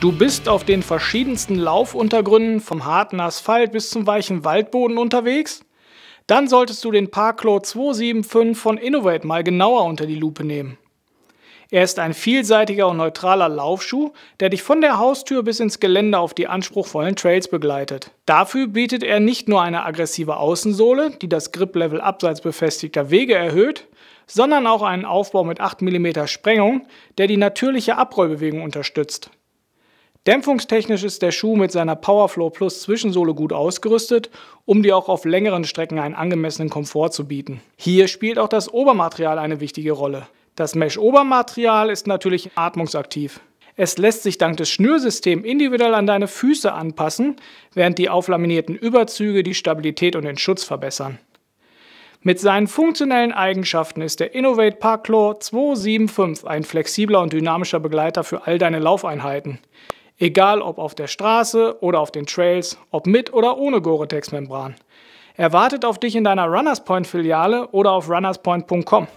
Du bist auf den verschiedensten Laufuntergründen vom harten Asphalt bis zum weichen Waldboden unterwegs? Dann solltest du den Parklo 275 von Innovate mal genauer unter die Lupe nehmen. Er ist ein vielseitiger und neutraler Laufschuh, der dich von der Haustür bis ins Gelände auf die anspruchsvollen Trails begleitet. Dafür bietet er nicht nur eine aggressive Außensohle, die das Grip-Level abseits befestigter Wege erhöht, sondern auch einen Aufbau mit 8 mm Sprengung, der die natürliche Abrollbewegung unterstützt. Dämpfungstechnisch ist der Schuh mit seiner Powerflow Plus Zwischensohle gut ausgerüstet, um dir auch auf längeren Strecken einen angemessenen Komfort zu bieten. Hier spielt auch das Obermaterial eine wichtige Rolle. Das Mesh-Obermaterial ist natürlich atmungsaktiv. Es lässt sich dank des Schnürsystems individuell an deine Füße anpassen, während die auflaminierten Überzüge die Stabilität und den Schutz verbessern. Mit seinen funktionellen Eigenschaften ist der Innovate Parklore 275 ein flexibler und dynamischer Begleiter für all deine Laufeinheiten. Egal ob auf der Straße oder auf den Trails, ob mit oder ohne Gore-Tex-Membran. Er wartet auf dich in deiner Runners Point Filiale oder auf runnerspoint.com.